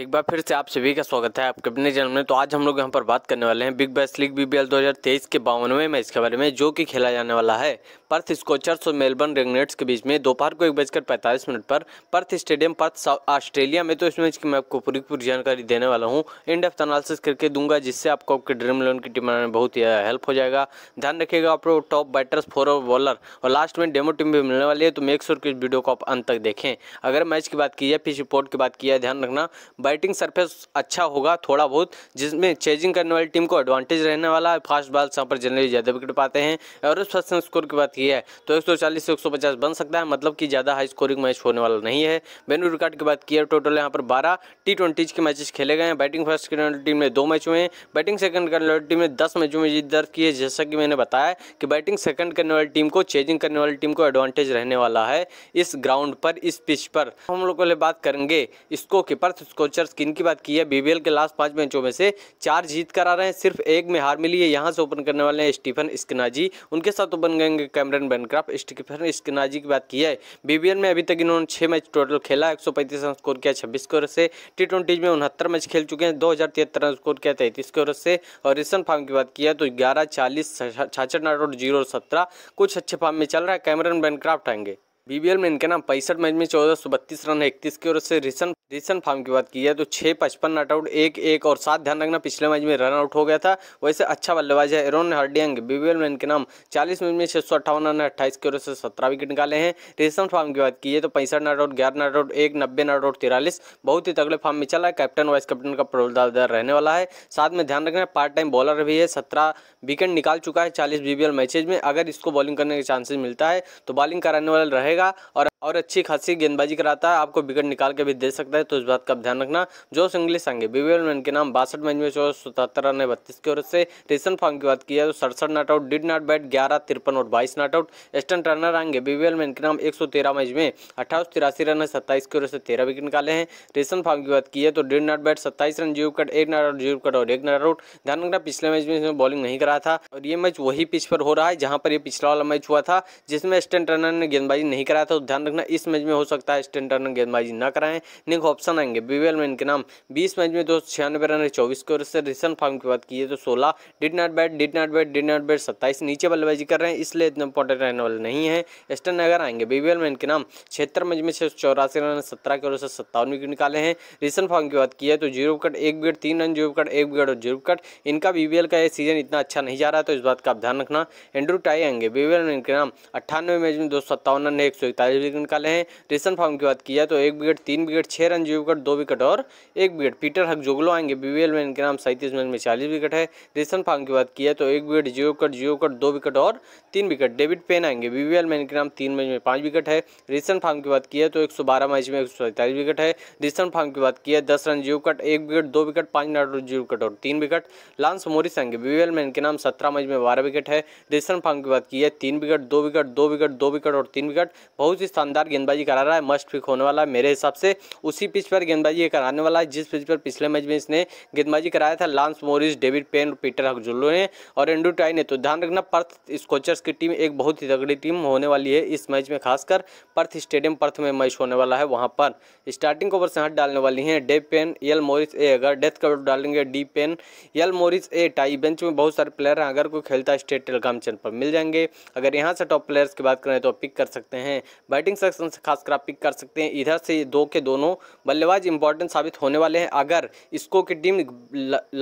एक बार फिर से आप सभी का स्वागत है आपके अपने चैनल में तो आज हम लोग यहाँ पर बात करने वाले हैं बिग बैस लीग बीबीएल 2023 के बावनवे मैच के बारे में जो कि खेला जाने वाला है पर्थ स्कोचर्स और मेलबर्न रेगनेट्स के बीच में दोपहर को एक बजकर पैंतालीस मिनट पर पर्थ स्टेडियम पर्थ ऑस्ट्रेलिया में तो इस मैच की मैं आपको पूरी पूरी जानकारी देने वाला हूँ इन ऑफ एनालिसिस करके दूंगा जिससे आपको आपके ड्रीम इलेवन की टीम बनाने में बहुत ही हेल्प हो जाएगा ध्यान रखिएगा आप लोग टॉप बैटर्स फोर और बॉलर और लास्ट में डेमो टीम भी मिलने वाली है तो मेक श्योर वीडियो को आप अंत तक देखें अगर मैच की बात की जाए फिर रिपोर्ट की बात की जाए ध्यान रखना बैटिंग सरफेस अच्छा होगा थोड़ा बहुत जिसमें चेजिंग करने वाली टीम को एडवांटेज रहने वाला है फास्ट बॉल यहाँ पर जनरली ज़्यादा विकेट पाते हैं एवरेज फर्स्ट स्कोर की बात की है तो एक सौ चालीस से एक सौ पचास बन सकता है मतलब कि ज़्यादा हाई स्कोरिंग मैच होने वाला नहीं है बेनू रिकॉर्ड की बात की है टोटल यहाँ पर बारह टी ट्वेंटीज के मैचेस खेले गए हैं बैटिंग फर्स्ट करने वाली टीम ने दो मैच हुए हैं बैटिंग सेकंड करने वाली टीम ने दस मैचों में जीत दर्ज की है जैसा कि मैंने बताया कि बैटिंग सेकंड करने वाली टीम को चेजिंग करने वाली टीम को एडवांटेज रहने वाला है इस ग्राउंड पर इस पिच पर हम लोग पहले बात करेंगे इसको पर्थ स्कोच मॉइस्चर किन की बात की है बीबीएल के लास्ट पांच मैचों में से चार जीत कर आ रहे हैं सिर्फ एक में हार मिली है यहाँ से ओपन करने वाले हैं स्टीफन स्किनाजी उनके साथ ओपन करेंगे कैमरन बेनक्राफ्ट स्टीफन स्किनाजी की बात की है बीबीएल में अभी तक इन्होंने छः मैच टोटल खेला एक रन स्कोर किया छब्बीस स्कोर से टी ट्वेंटी में उनहत्तर मैच खेल चुके हैं दो रन स्कोर किया तैंतीस स्कोर से और रिसन फार्म की बात किया तो ग्यारह चालीस छाछठ नाट और जीरो सत्रह कुछ अच्छे फार्म में चल रहा है कैमरन बैनक्राफ्ट आएंगे बीबीएल में इनके नाम पैंसठ मैच में चौदह सौ बत्तीस रन है इकतीस की ओर से रिसन रिसन फार्म की बात की जाए तो छः पचपन नॉट आउट एक एक और सात ध्यान रखना पिछले मैच में रन आउट हो गया था वैसे अच्छा बल्लेबाज है एरोन हर्डियंग बीबीएल में इनके नाम चालीस मैच में छः सौ अट्ठावन रन है अट्ठाईस की ओर से सत्रह विकेट निकाले हैं रिसन फार्म की बात की जाए तो पैंसठ नॉट आउट ग्यारह नॉट आउट एक नब्बे नॉट आउट तिरालीस बहुत ही तगड़े फार्म में चला है कैप्टन वाइस कैप्टन का प्रदार रहने वाला है साथ में ध्यान रखना पार्ट टाइम बॉलर भी है सत्रह विकेट निकाल चुका है चालीस बीबीएल मैचेज में अगर इसको बॉलिंग करने के चांसेज मिलता है तो बॉलिंग कराने वाला रहेगा जाएगा और और अच्छी खासी गेंदबाजी कराता है आपको विकेट निकाल के भी दे सकता है तो इस बात का ध्यान रखना जोश इंग्लिश आएंगे बीवीएल मैन के नाम बासठ मैच में चौदह सतहत्तर रन है बत्तीस की ओर से रिसन फॉर्म की बात की है तो सड़सठ not out did not bat ग्यारह तिरपन और बाईस नॉट आउट एस्टन टर्नर आएंगे बीवीएल मैन के नाम एक सौ तेरह मैच में अट्ठाईस तिरासी रन है सत्ताईस की ओर से तेरह विकेट निकाले हैं रिसन फॉर्म की बात की है तो डिड नॉट बैट सत्ताईस रन जीरो कट एक नॉट आउट जीरो कट और एक नॉट आउट ध्यान रखना पिछले मैच में इसमें बॉलिंग नहीं करा था और ये मैच वही पिच पर हो रहा है जहाँ पर यह पिछला वाला मैच हुआ था जिसमें एस्टन टर्नर ने गेंदबाजी नहीं कराया था तो ध्यान रखना इस मैच में हो सकता है स्टैंड टर्नर गेंदबाजी न कराएं नेक्स्ट ऑप्शन आएंगे बीवेल में इनके नाम बीस मैच में दो छियानवे रन है चौबीस के ओर से रिसन फॉर्म की बात की है तो सोलह did not bat did not bat did not bat सत्ताईस नीचे बल्लेबाजी कर रहे हैं इसलिए इतने इंपॉर्टेंट रहने वाले नहीं है एस्टन अगर आएंगे बीवेल में इनके नाम छिहत्तर मैच में छह चौरासी रन सत्रह के ओर से सत्तावन विकेट निकाले हैं रिसन फॉर्म की बात की है तो जीरो विकेट एक विकेट तीन रन जीरो विकेट एक विकेट और जीरो विकेट इनका बीवीएल का ये सीजन इतना अच्छा नहीं जा रहा तो इस बात का आप ध्यान रखना एंड्रू टाई आएंगे बीबीएल में इनके नाम अट्ठानवे मैच में दो सत्तावन रन है एक सौ इकतालीस रन निकाले हैं रेशन फार्म की बात की जाए तो एक विकेट तीन विकेट छः रन जीव विकेट दो विकेट और एक विकेट पीटर हक जोगलो आएंगे बीवीएल में इनके नाम सैंतीस मैच में चालीस विकेट है रेशन फार्म की बात की जाए तो एक विकेट जीव विकेट जीव विकेट दो विकेट और तीन विकेट डेविड पेन आएंगे बीवीएल में इनके नाम तीन मैच में पाँच विकेट है रेशन फार्म की बात की जाए तो एक मैच में एक विकेट है रेशन फार्म की बात की जाए दस रन जीव कट एक विकेट दो विकेट पाँच नाटो जीव विकेट और तीन विकेट लांस मोरिस आएंगे बीवीएल में इनके नाम सत्रह मैच में बारह विकेट है रेशन फार्म की बात की है तीन विकेट दो विकेट दो विकेट दो विकेट और तीन विकेट बहुत ही स्थान दमदार गेंदबाजी करा रहा है मस्ट पिक होने वाला है मेरे हिसाब से उसी पिच पर गेंदबाजी ये कराने वाला है जिस पिच पर पिछले मैच में इसने गेंदबाजी कराया था Lance Morris David Payne Peter Hatzoglou ने और एंड्रू टाई ने तो ध्यान रखना पर्थ स्कोचर्स की टीम एक बहुत ही तगड़ी टीम होने वाली है इस मैच में खासकर पर्थ स्टेडियम पर्थ में मैच होने वाला है वहाँ पर स्टार्टिंग ओवर से हट डालने वाली है Dave Payne L Morris A अगर डेथ कवर डालेंगे D Payne L Morris A Tye bench में बहुत सारे प्लेयर हैं अगर कोई खेलता है स्टेट टेलीग्राम चैनल पर मिल जाएंगे अगर यहाँ से टॉप प्लेयर्स की बात करें तो पिक कर सकते हैं बैटिंग सेक्शन से खासकर आप पिक कर सकते हैं इधर से दो के दोनों बल्लेबाज इंपॉर्टेंट साबित होने वाले हैं अगर इसको की टीम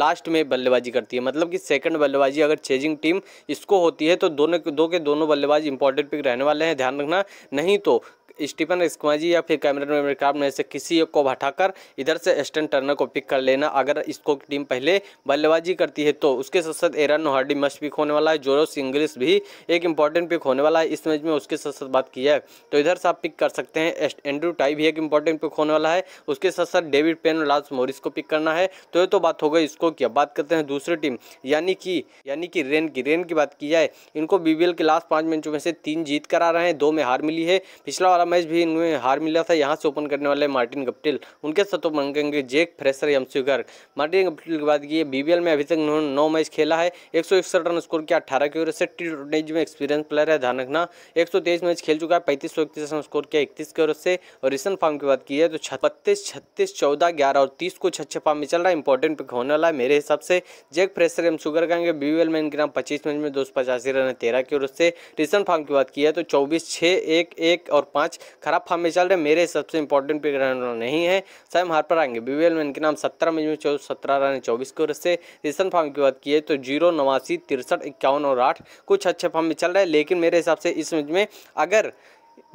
लास्ट में बल्लेबाजी करती है मतलब कि सेकंड बल्लेबाजी अगर चेजिंग टीम इसको होती है तो दोनों दो के दोनों बल्लेबाज इंपॉर्टेंट पिक रहने वाले हैं ध्यान रखना नहीं तो स्टीफन स्क्वाजी या फिर कैमरन मेमक्राफ्ट में से किसी एक को हटाकर इधर से एस्टन टर्नर को पिक कर लेना अगर इसको टीम पहले बल्लेबाजी करती है तो उसके साथ साथ एरन नोहार्डी मस्ट पिक होने वाला है जोरोस इंग्लिश भी एक इंपॉर्टेंट पिक होने वाला है इस मैच में उसके साथ साथ बात की है तो इधर से आप पिक कर सकते हैं एस्ट एंड्रू टाई भी एक इंपॉर्टेंट पिक होने वाला है उसके साथ साथ डेविड पेन और लास्ट मोरिस को पिक करना है तो ये तो बात हो गई इसको की बात करते हैं दूसरी टीम यानी कि यानी कि रेन की रेन की बात की जाए इनको बीबीएल के लास्ट पाँच मैचों में से तीन जीत करा रहे हैं दो में हार मिली है पिछला वाला मैच भी इनमें हार मिला था यहाँ से ओपन करने वाले मार्टिन गप्टिल उनके साथ ओपन तो करेंगे Jake Fraser McGurk Martin Guptill की बात की है बीबीएल में अभी तक उन्होंने नौ मैच खेला है एक रन स्कोर किया अठारह की ओर से टी में एक्सपीरियंस प्लेयर है ध्यान रखना एक मैच खेल चुका है पैंतीस सौ ऑपरेशन स्कोर किया इकतीस की ओर से और रिसेंट फॉर्म की बात की जाए तो छत्तीस छत्तीस चौदह ग्यारह और तीस को छच्छे फॉर्म में चल रहा है इंपॉर्टेंट पिक होने वाला है मेरे हिसाब से जैक फ्रेशर एम सुगर कहेंगे बीवेल में इनके नाम पच्चीस मैच में दो सौ पचासी रन है तेरह की ओर से रिसेंट फॉर्म की बात की है तो चौबीस छः एक एक और पाँच खराब फॉर्म में चल रहे मेरे हिसाब से इंपॉर्टेंट पिक रन नहीं है सैम हार पर आएंगे बीवेल में इनके नाम सत्रह मैच में चौ सत्रह रन है चौबीस की ओर से रिसेंट फॉर्म की बात की है तो जीरो नवासी तिरसठ इक्यावन और आठ कुछ अच्छे फॉर्म में चल रहा है लेकिन मेरे हिसाब से इस मैच में अगर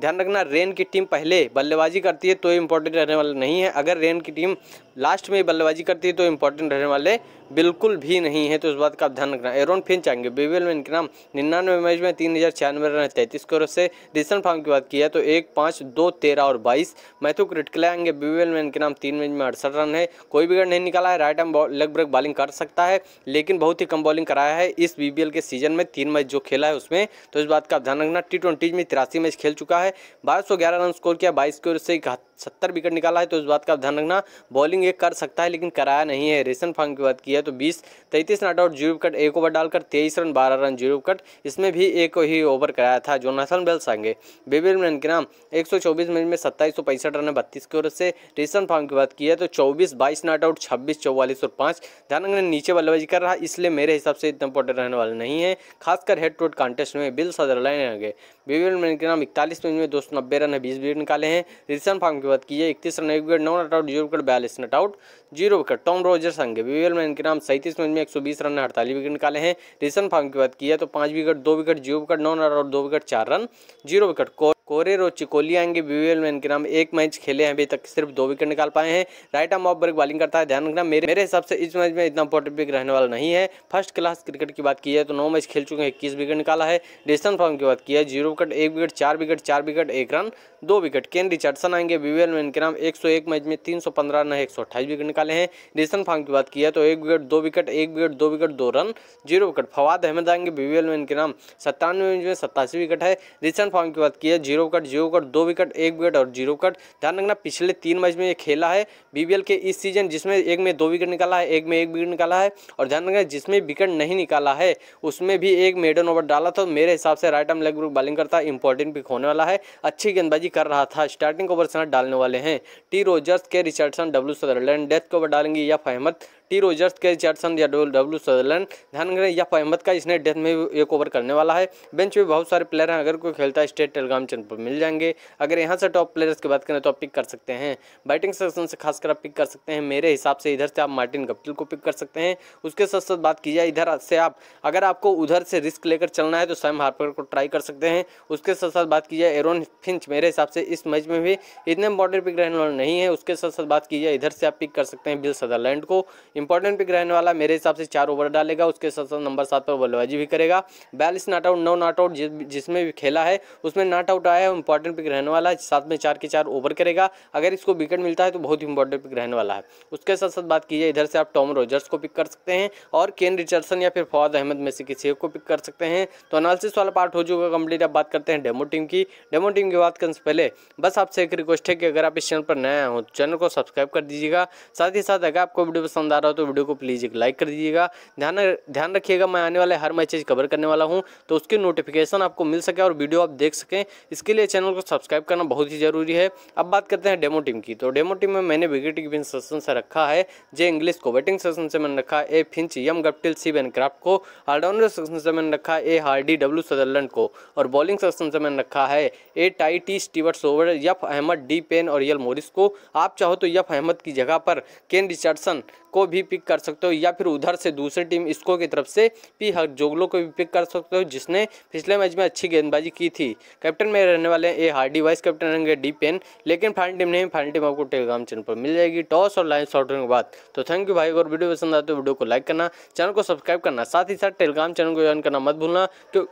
ध्यान रखना रेन की टीम पहले बल्लेबाजी करती है तो इम्पोर्टेंट रहने वाले नहीं है अगर रेन की टीम लास्ट में बल्लेबाजी करती है तो इम्पोर्टेंट रहने वाले बिल्कुल भी नहीं है तो इस बात का आप ध्यान रखना एरोन फिंच आएंगे बीबीएल में इनके नाम निन्यानवे मैच में तीन हज़ार छियानवे रन तैंतीस करोड़ से रिसेंट फॉर्म की बात की है तो एक पाँच दो तेरह और बाईस मैथ्यू क्रिटिकल आएंगे बीबीएल में इनके नाम तीन मैच में अड़सठ रन है कोई विकेट नहीं निकाला है right arm leg break bowling कर सकता है लेकिन बहुत ही कम बॉलिंग कराया है इस बीबीएल के सीजन में तीन मैच जो खेला है उसमें तो इस बात का आप ध्यान रखना टी में तिरासी मैच खेल चुका चुका है बारह सौ ग्यारह रन स्कोर किया बाईस की ओर से सत्तर विकेट निकाला है तो इस बात का ध्यान रखना बॉलिंग एक कर सकता है लेकिन कराया नहीं है रेशन फार्म की बात की है तो बीस तैंतीस नॉट आउट जीरो विकट एक ओवर डालकर तेईस रन बारह रन जीरो विकट इसमें भी एक ही ओवर कराया था जोनाथन बेल्स आगे बेबिल रन के नाम एक सौ चौबीस मैच में सत्ताईस सौ पैंसठ रन है बत्तीस की ओर से रेशन फार्म की बात की है तो चौबीस बाईस नॉट आउट छब्बीस चौवालीस और पाँच ध्यान रखना नीचे बल्लेबाजी कर रहा है इसलिए मेरे हिसाब से इतना इंपॉर्टेंट रहने वाले नहीं है खासकर हेड टू हेड कॉन्टेस्ट में बिल सदर लाइन आगे बेबिल मैन के नाम इकतालीस इस में दो सौ नब्बे रन है बीस विकेट निकाले हैं रिसन फार्म की बात कीजिए इकतीस रन एक विकेट नौ नट आउट जीरो विकेट बयालीस not out zero wicket Tom Rogers संगे वीवेल के नाम सैंतीस मैच में एक सौ बीस रन अड़तालीस विकेट निकाले हैं रिसन फार्म की बात की जाए तो पाँच विकेट दो विकेट जीरो विकेट नौ नट आउट दो विकेट चार रन जीरो विकेट कोरेर और चिकोलियांग में के नाम एक मैच खेले हैं अभी तक सिर्फ दो विकेट निकाल पाए हैं right arm off break bowling करता है ध्यान रखना मेरे मेरे हिसाब से इस मैच में इतना इंपॉर्टेंट पिक रहने वाला नहीं है फर्स्ट क्लास क्रिकेट की बात की जाए तो नौ मैच खेल चुके हैं इक्कीस विकेट निकाला है डिस्टन फॉर्म की बात की है जीरो विकेट एक विकेट चार विकेट चार विकेट एक रन दो विकेट केन रिचर्डसन आएंगे में के नाम एक मैच में तीन रन है एक विकेट निकाले हैं डिस्टन फॉर्म की बात की है तो एक विकेट दो विकेट एक विकेट दो विकेट दो run zero wicket Fawad Ahmed आएंगे में के नाम सत्तानवे मैच में सत्तासी विकेट है रिसेंट फॉर्म की बात की है zero zero wicket zero wicket दो विकेट एक विकेट और जीरो विकेट ध्यान रखना पिछले तीन मैच में ये खेला है बीबीएल के इस सीजन जिसमें एक में दो विकेट निकाला है एक में एक विकेट निकाला है और ध्यान रखना जिसमें विकेट नहीं निकाला है उसमें भी एक मेडन ओवर डाला था मेरे हिसाब से right arm leg break bowling करता इंपॉर्टेंट पिक होने वाला है अच्छी गेंदबाजी कर रहा था स्टार्टिंग ओवर से डालने वाले हैं T Rogers K Richardson W Sutherland death के ओवर डालेंगे या फहमद टी रोजर्स के जैटसन या डब्ल्यू सदरलैंड ध्यान करें या अहमद का इसने डेथ में एक ओवर करने वाला है बेंच में बहुत सारे प्लेयर हैं अगर कोई खेलता है स्टेट टेलीग्राम चैनल पर मिल जाएंगे अगर यहाँ से टॉप प्लेयर्स की बात करें तो आप पिक कर सकते हैं बैटिंग सेक्शन से खासकर आप पिक कर सकते हैं मेरे हिसाब से इधर से आप मार्टिन गप्टिल को पिक कर सकते हैं उसके साथ साथ बात की जाए इधर से आप अगर आपको उधर से रिस्क लेकर चलना है तो सैम हार्पर को ट्राई कर सकते हैं उसके साथ साथ बात की जाए एरोन फिंच मेरे हिसाब से इस मैच में भी इतने इंपॉर्टेंट पिक रहने वाले नहीं है उसके साथ साथ बात की जाए इधर से आप पिक कर सकते हैं बिल सदरलैंड को इंपॉर्टेंट पिक रहने वाला मेरे हिसाब से चार ओवर डालेगा उसके साथ साथ नंबर सात पर बल्लेबाजी भी करेगा बैलिस नॉट आउट नौ नॉट आउट जिसमें भी खेला है उसमें नॉट आउट आया है इंपॉर्टेंट पिक रहने वाला है साथ में चार के चार ओवर करेगा अगर इसको विकेट मिलता है तो बहुत ही इंपॉर्टेंट पिक रहने वाला है उसके साथ साथ बात की जाए इधर से आप टॉम रोजर्स को पिक कर सकते हैं और केन रिचर्सन या फिर फवाद अहमद में से किसी को पिक कर सकते हैं तो अनालिस वाला पार्ट हो चुका कंप्लीट अब बात करते हैं डेमो टीम की डेमो टीम की बात करने से पहले बस आपसे एक रिक्वेस्ट है कि अगर आप इस चैनल पर नया आए हो तो चैनल को सब्सक्राइब कर दीजिएगा साथ ही साथ अगर आपको वीडियो पसंद आ रहा हो तो वीडियो को प्लीज़ एक लाइक कर दीजिएगा ध्यान ध्यान रखिएगा मैं आने वाले हर मैचेज कवर करने वाला हूँ तो उसकी नोटिफिकेशन आपको मिल सके और वीडियो आप देख सकें इसके लिए चैनल को सब्सक्राइब करना बहुत ही ज़रूरी है अब बात करते हैं डेमो टीम की तो डेमो टीम में मैंने विकेट कीपिंग सेशन से रखा है जे इंग्लिश को बैटिंग सेशन से मैंने रखा A Finch M Guptill C Craft को ऑलराउंडर सेक्शन से मैंने रखा ए हार्डी डब्ल्यू सदरलैंड को और बॉलिंग सेक्शन से मैंने रखा है ए टाई टी स्टीवर्ट सोवर यफ अहमद डी पेन और यल मोरिस को आप चाहो तो यफ अहमद की जगह पर केन रिचर्डसन को भी पिक कर सकते हो या फिर उधर से दूसरी टीम इसको की तरफ से पी हक जोगलो को भी पिक कर सकते हो जिसने पिछले मैच में अच्छी गेंदबाजी की थी कैप्टन में रहने वाले ए हार्डी वाइस कैप्टन रहेंगे डी पेन लेकिन फाइनल टीम नहीं फाइनल टीम आपको टेलीग्राम चैनल पर मिल जाएगी टॉस और लाइन शॉट होने के बाद तो थैंक यू भाई अगर वीडियो पसंद आते तो वीडियो को लाइक करना चैनल को सब्सक्राइब करना साथ ही साथ टेलीग्राम चैनल को ज्वाइन करना मत भूलना क्यों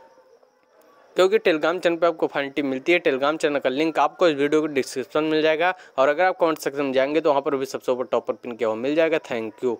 क्योंकि टेलीग्राम चैनल पे आपको फाइनिटी मिलती है टेलीग्राम चैनल का लिंक आपको इस वीडियो के डिस्क्रिप्शन मिल जाएगा और अगर आप कमेंट सेक्शन में जाएंगे तो वहाँ पर भी सबसे ऊपर टॉपर पिन किया हुआ मिल जाएगा थैंक यू